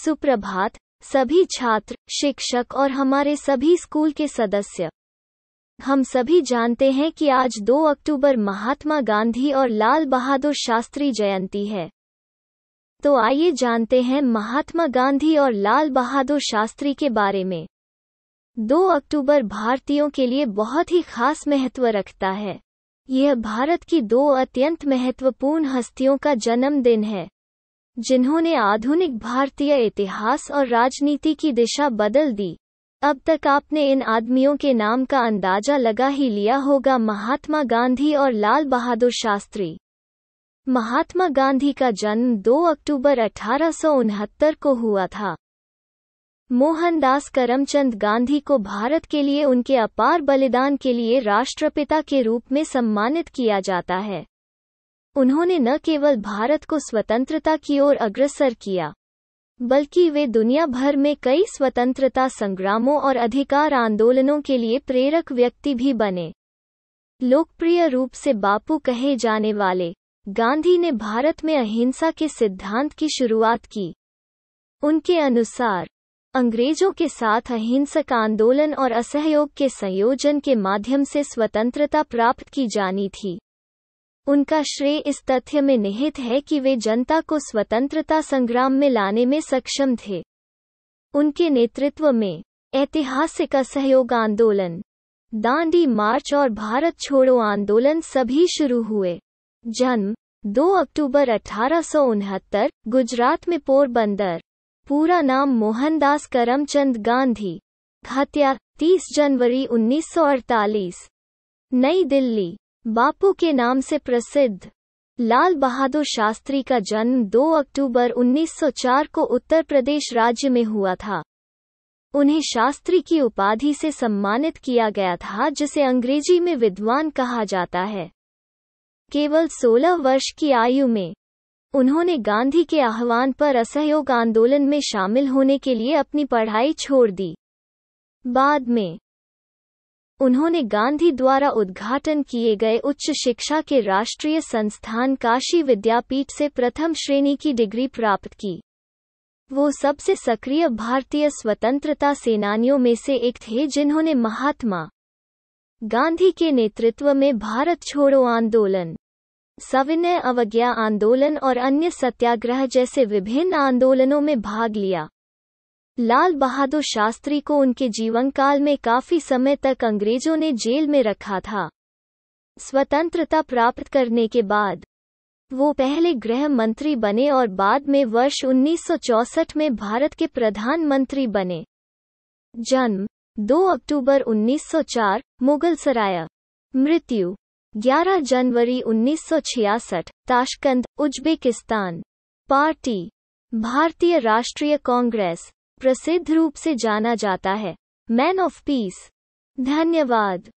सुप्रभात सभी छात्र शिक्षक और हमारे सभी स्कूल के सदस्य हम सभी जानते हैं कि आज 2 अक्टूबर महात्मा गांधी और लाल बहादुर शास्त्री जयंती है तो आइए जानते हैं महात्मा गांधी और लाल बहादुर शास्त्री के बारे में 2 अक्टूबर भारतीयों के लिए बहुत ही खास महत्व रखता है यह भारत की दो अत्यंत महत्वपूर्ण हस्तियों का जन्मदिन है जिन्होंने आधुनिक भारतीय इतिहास और राजनीति की दिशा बदल दी अब तक आपने इन आदमियों के नाम का अंदाजा लगा ही लिया होगा महात्मा गांधी और लाल बहादुर शास्त्री महात्मा गांधी का जन्म 2 अक्टूबर अठारह को हुआ था मोहनदास करमचंद गांधी को भारत के लिए उनके अपार बलिदान के लिए राष्ट्रपिता के रूप में सम्मानित किया जाता है उन्होंने न केवल भारत को स्वतंत्रता की ओर अग्रसर किया बल्कि वे दुनिया भर में कई स्वतंत्रता संग्रामों और अधिकार आंदोलनों के लिए प्रेरक व्यक्ति भी बने लोकप्रिय रूप से बापू कहे जाने वाले गांधी ने भारत में अहिंसा के सिद्धांत की शुरुआत की उनके अनुसार अंग्रेजों के साथ अहिंसक आंदोलन और असहयोग के संयोजन के माध्यम से स्वतंत्रता प्राप्त की जानी थी उनका श्रेय इस तथ्य में निहित है कि वे जनता को स्वतंत्रता संग्राम में लाने में सक्षम थे उनके नेतृत्व में ऐतिहासिक असहयोग आंदोलन दांडी मार्च और भारत छोड़ो आंदोलन सभी शुरू हुए जन्म 2 अक्टूबर अठारह गुजरात में पोरबंदर पूरा नाम मोहनदास करमचंद गांधी हत्या 30 जनवरी 1948 नई दिल्ली बापू के नाम से प्रसिद्ध लाल बहादुर शास्त्री का जन्म 2 अक्टूबर 1904 को उत्तर प्रदेश राज्य में हुआ था उन्हें शास्त्री की उपाधि से सम्मानित किया गया था जिसे अंग्रेजी में विद्वान कहा जाता है केवल 16 वर्ष की आयु में उन्होंने गांधी के आह्वान पर असहयोग आंदोलन में शामिल होने के लिए अपनी पढ़ाई छोड़ दी बाद में उन्होंने गांधी द्वारा उद्घाटन किए गए उच्च शिक्षा के राष्ट्रीय संस्थान काशी विद्यापीठ से प्रथम श्रेणी की डिग्री प्राप्त की वो सबसे सक्रिय भारतीय स्वतंत्रता सेनानियों में से एक थे जिन्होंने महात्मा गांधी के नेतृत्व में भारत छोड़ो आंदोलन सविनय अवज्ञा आंदोलन और अन्य सत्याग्रह जैसे विभिन्न आंदोलनों में भाग लिया लाल बहादुर शास्त्री को उनके जीवनकाल में काफी समय तक अंग्रेजों ने जेल में रखा था स्वतंत्रता प्राप्त करने के बाद वो पहले गृह मंत्री बने और बाद में वर्ष 1964 में भारत के प्रधानमंत्री बने जन्म 2 अक्टूबर 1904 मुगल सराया मृत्यु 11 जनवरी 1966 ताशकंद उज्बेकिस्तान पार्टी भारतीय राष्ट्रीय कांग्रेस प्रसिद्ध रूप से जाना जाता है मैन ऑफ पीस धन्यवाद